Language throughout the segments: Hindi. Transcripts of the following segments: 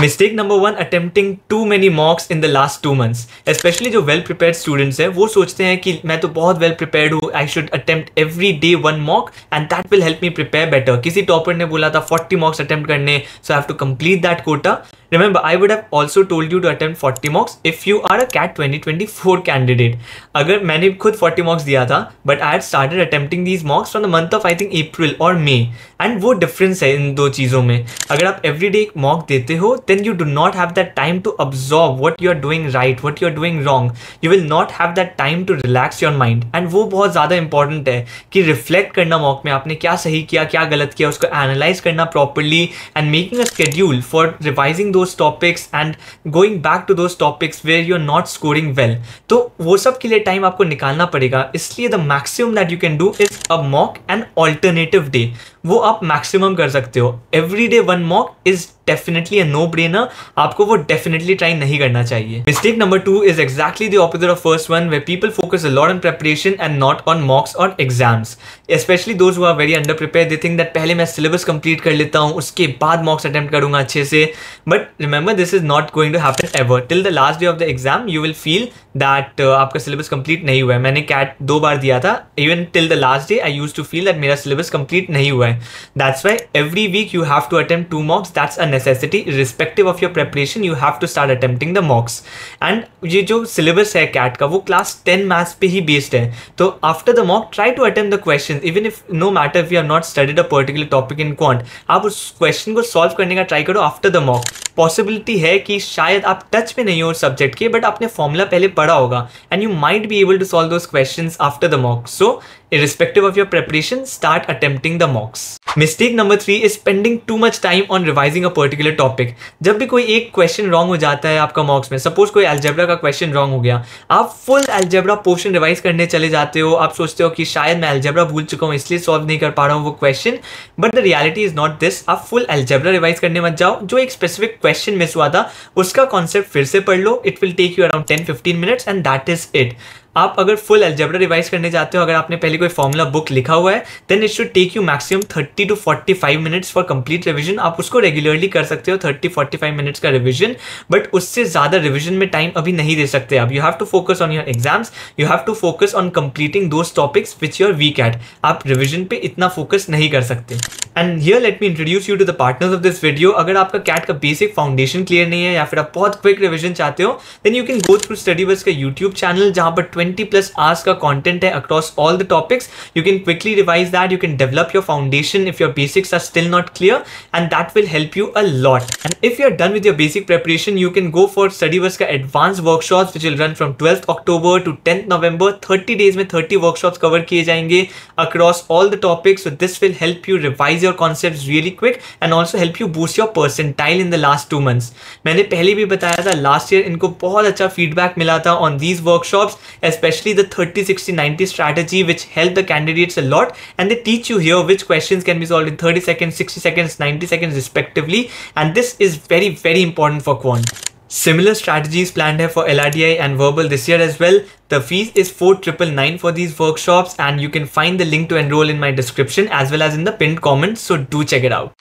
Mistake number one attempting too many mocks in the last two months specially जो वेल प्रिपेयर्ड स्टूडेंट्स हैं वो सोचते हैं कि मैं तो बहुत वेल प्रिपेयर्ड हूँ I should attempt every day one mock and that will help me prepare better किसी टॉपर ने बोला था फोर्टी मॉक्स अटेम्प्ट करने so have to complete that quota Remember, I would have also told you to attempt 40 mocks if you are a CAT 2024 candidate. अगर मैंने खुद 40 mocks दिया था but I had started attempting these mocks from the month of I think April or May. And वो difference है इन दो चीज़ों में अगर आप every day एक mock देते हो then you do not have that time to absorb what you are doing right, what you are doing wrong. You will not have that time to relax your mind. And वो बहुत ज़्यादा important है कि रिफ्लेक्ट करना मॉक में आपने क्या सही किया क्या गलत किया उसको एनालाइज करना properly and making a schedule for revising दो those topics and going back to those topics where you are not scoring well तो वो सब के लिए टाइम आपको निकालना पड़ेगा इसलिए the maximum that you can do is a mock and alternative day वो आप मैक्सिमम कर सकते हो every day one mock is definitely no brainer आपको वो डेफिनेटली ट्राई नहीं करना चाहिए mistake number two is exactly the opposite of first one way people focus lot on preparation and not on mocks और exams specially those are very under prepare they think that पहले मैं सिलेबस कंप्लीट कर लेता हूँ उसके बाद मॉक्स अटेम्प्ट करूंगा अच्छे से but remember this is not going to happen ever till the last day of the exam you will feel that आपका सिलेबस कंप्लीट नहीं हुआ है मैंने कैट दो बार दिया था even till the last day I used to feel that मेरा सिलेबस कंप्लीट नहीं हुआ है है that's why every week you have to attempt two mocks that's a necessity respective of your preparation you have to start attempting the mocks and ये जो सिलेबस है कैट का वो क्लास टेन मैथ्स पे ही बेस्ड है तो after the mock try to attempt the question even if no matter if you are not studied a particular topic in quant आप उस क्वेश्चन को सॉल्व करने का ट्राई करो आफ्टर द मॉक पॉसिबिलिटी है कि शायद आप टच में नहीं हो उस सब्जेक्ट के बट आपने फॉर्मूला पहले पढ़ा होगा and you might be able to solve those questions after the mock so Irrespective of your preparation, start attempting the mocks. Mistake number three is spending too much time on revising a particular topic जब भी कोई एक क्वेश्चन रॉन्ग हो जाता है आपका मॉक्स में सपोज कोई एल्जेब्रा का क्वेश्चन रॉन्ग हो गया आप फुल एल्जेब्रा पोर्शन रिवाइज करने चले जाते हो आप सोचते हो कि शायद मैं एल्जेब्रा भूल चुका हूँ इसलिए सॉल्व नहीं कर पा रहा हूँ वो question but the reality is not this आप फुल एल्जेब्रा रिवाइज करने मत जाओ जो एक स्पेसिफिक क्वेश्चन मिस हुआ था उसका कॉन्सेप्ट फिर से पढ़ लो it will take you around ten fifteen minutes and that is it आप अगर फुल एल्जेब्रा रिवाइज करने जाते हो अगर आपने पहले कोई फॉर्मूला बुक लिखा हुआ है then it should take you maximum thirty thirty two forty five minutes for complete revision आप उसको रेगुलरली कर सकते हो थर्टी फोर्टी फाइव मिनट्स का रिविजन बट उससे ज़्यादा रिविजन में टाइम अभी नहीं दे सकते आप you have to focus on your exams you have to focus on completing those topics which your weak at आप रिविजन पे इतना फोकस नहीं कर सकते and here let me introduce you to the partners of this video अगर आपका कैट का बेसिक फाउंडेशन क्लियर नहीं है या फिर आप बहुत क्विक रिविजन चाहते हो then you can go through study bus का यूट्यूब चैनल जहां पर ट्वेंटी प्लस आर्स का कॉन्टेंट है across all the topics you can quickly revise that you can develop your foundation if your basics are still not clear and that will help you a lot. And if you're done with your basic preparation, you can go for StudyWorks ka advanced workshops which will run from 12th October to 10th November. 30 days with 30 workshops cover किए जाएंगे across all the topics. So this will help you revise your concepts really quick and also help you boost your percentile in the last two months. मैंने पहले भी बताया था last year इनको बहुत अच्छा feedback मिला था on these workshops, especially the 30, 60, 90 strategy which helped the candidates a lot and they teach you here which questions can be is in 30 seconds, 60 seconds, 90 seconds respectively. And this is very, very important for quant. Similar strategies planned here for LRDI and Verbal this year as well. The fees is 4999 for these workshops and you can find the link to enroll in my description as well as in the pinned comments. So do check it out.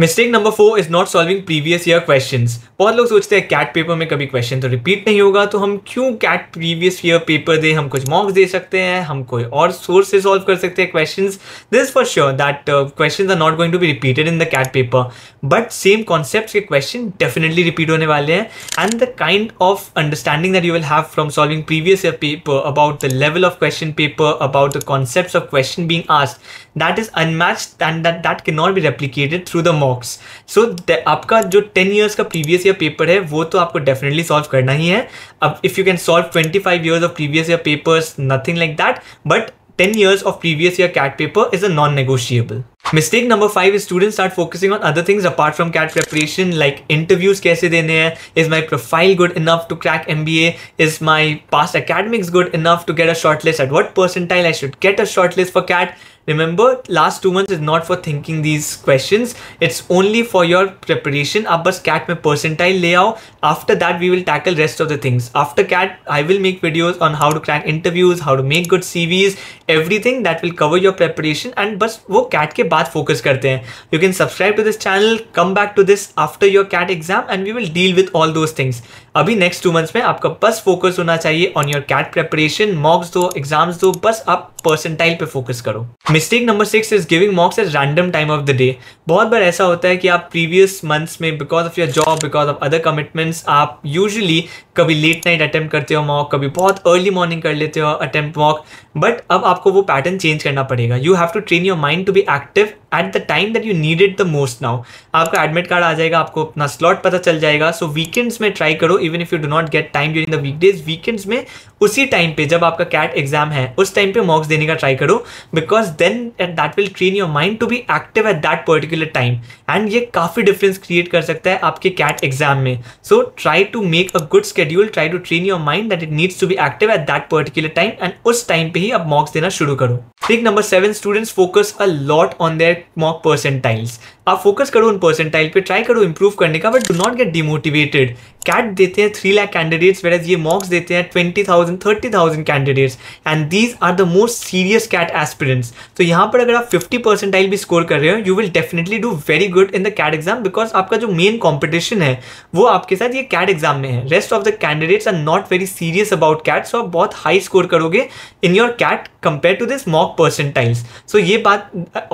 Mistake number four is not solving previous year question बहुत लोग सोचते हैं कैट पेपर में कभी क्वेश्चन तो रिपीट नहीं होगा तो हम क्यों कैट प्रीवियस ईयर पेपर दे हम कुछ मॉक्स दे सकते हैं हम कोई और सोर्स से सॉल्व कर सकते हैं question this for sure that question are not going to be repeated in the CAT paper but same concept के क्वेश्चन डेफिनेटली रिपीट होने वाले हैं and the kind of understanding that you will have from solving previous year paper about the level of question paper about the concept of question being asked that is unmatched and that can not be replicated through the mock मॉक्स सो आपका जो टेन ईयर्स का प्रीवियस ईयर पेपर है वो तो आपको डेफिनेटली सॉल्व करना ही है अब if you can solve twenty five years of previous year papers nothing like that but ten years of previous year CAT paper is a non negotiable mistake number five student start focusing on other things apart from CAT preparation like interviews कैसे देने हैं is my profile good enough to crack M B A is my past academics good enough to get a shortlist eight what percentile I should get a shortlist for CAT remember last two month is not for thinking these question it's only for your preparation आप बस कैट में परसेंटाइल ले आओ after that we will tackle rest of the things after CAT I will make videos on how to crack interviews how to make good CVs everything that will cover your preparation and बस वो कैट के बाद फोकस करते हैं you can subscribe to this channel come back to this after your CAT exam and we will deal with all those things अभी नेक्स्ट टू मंथ्स में आपका बस फोकस होना चाहिए on your CAT preparation mocks दो एग्जाम्स दो बस आप परसेंटाइल पे फोकस करो mistake number six is giving mocks at random time of the day बहुत बार ऐसा होता है कि आप प्रीवियस मंथ्स में because of your job because of other commitments आप यूजली कभी लेट नाइट अटैम्प्ट करते हो मॉक कभी बहुत अर्ली मॉर्निंग कर लेते हो अटैम्प्ट मॉक बट अब आपको वो पैटर्न चेंज करना पड़ेगा you have to train your mind to be active at the time that you needed the most now आपका एडमिट कार्ड आ जाएगा आपको अपना स्लॉट पता चल जाएगा सो so, वीकेंड्स में ट्राई करो even if you do not get time during the weekdays weekends में उसी टाइम पे जब आपका कैट एग्जाम है उस टाइम पे मॉक्स देने का ट्राई करो because then at that will train your mind to be active at that particular time and ये काफ़ी डिफरेंस क्रिएट कर सकता है आपके कैट एग्जाम में so try to make a good sched schedule try to train your mind that it needs to be active at that particular time and उस टाइम पे ही अब मॉक्स देना शुरू करो trick number seven students focus a lot on their mock percentiles आप फोकस करो उन परसेंटाइल पे ट्राई करो इंप्रूव करने का but do not get demotivated CAT देते हैं थ्री लाख कैंडिडेट्स वेर ये मॉक्स देते हैं twenty thousand thirty thousand candidates and these are the most serious CAT aspirants तो यहाँ पर अगर आप फिफ्टी आइल भी स्कोर कर रहे हो you will definitely do very good in the CAT exam because आपका जो मेन कॉम्पिटिशन है वो आपके साथ ये कैट एग्जाम में है rest of the candidates are not very serious about CAT so आप बहुत हाई स्कोर करोगे in your CAT compare to this mock percentiles so ये बात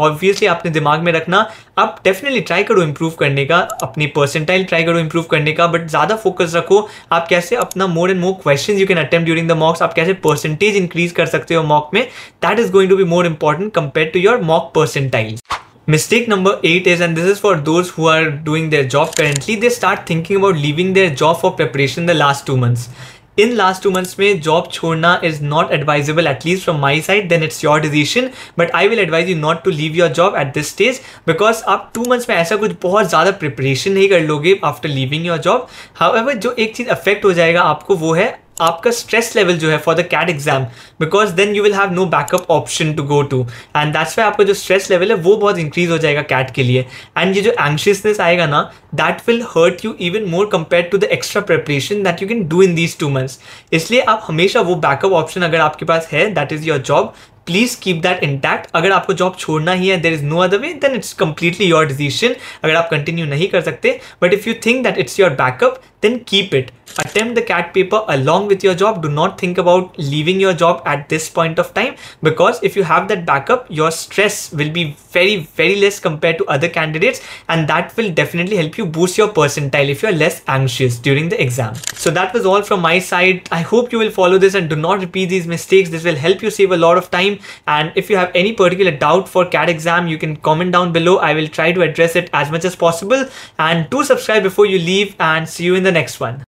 ऑब्वियसली आपने दिमाग में रखना आप डेफिनेटली ट्राई करो इम्प्रूव करने का अपनी परसेंटाइल ट्राई करो इम्प्रूव करने का बट ज़्यादा फोकस रखो आप कैसे अपना more and more question you can attempt during the mocks आप कैसे परसेंटेज इंक्रीज कर सकते हो मॉक में that is going to be more important compare to your mock percentile mistake number eight is and this is for those who are doing their job currently they start thinking about leaving their job for preparation the last two months in last two months में जॉब छोड़ना is not advisable at least from my side then it's your decision but I will advise you not to leave your job at this stage because आप टू मंथ्स में ऐसा कुछ बहुत ज़्यादा प्रिपरेशन नहीं कर लोगे after leaving your job how जो एक चीज़ अफेक्ट हो जाएगा आपको वो है आपका स्ट्रेस लेवल जो है for the CAT exam because then you will have no backup option to go to and that's why आपका जो स्ट्रेस लेवल है वो बहुत इंक्रीज हो जाएगा कैट के लिए एंड ये जो एंशियसनेस आएगा ना that will hurt you even more compare to the extra preparation that you can do in these two months इसलिए आप हमेशा वो बैकअप ऑप्शन अगर आपके पास है that is your job please keep that intact अगर आपको जॉब छोड़ना ही है there is no other way then it's completely your decision अगर आप कंटिन्यू नहीं कर सकते but if you think that it's your backup then keep it attempt the cat paper along with your job do not think about leaving your job at this point of time because if you have that backup your stress will be very very less compared to other candidates and that will definitely help you boost your percentile if you're less anxious during the exam so that was all from my side i hope you will follow this and do not repeat these mistakes this will help you save a lot of time and if you have any particular doubt for cat exam you can comment down below i will try to address it as much as possible and do subscribe before you leave and see you in the next one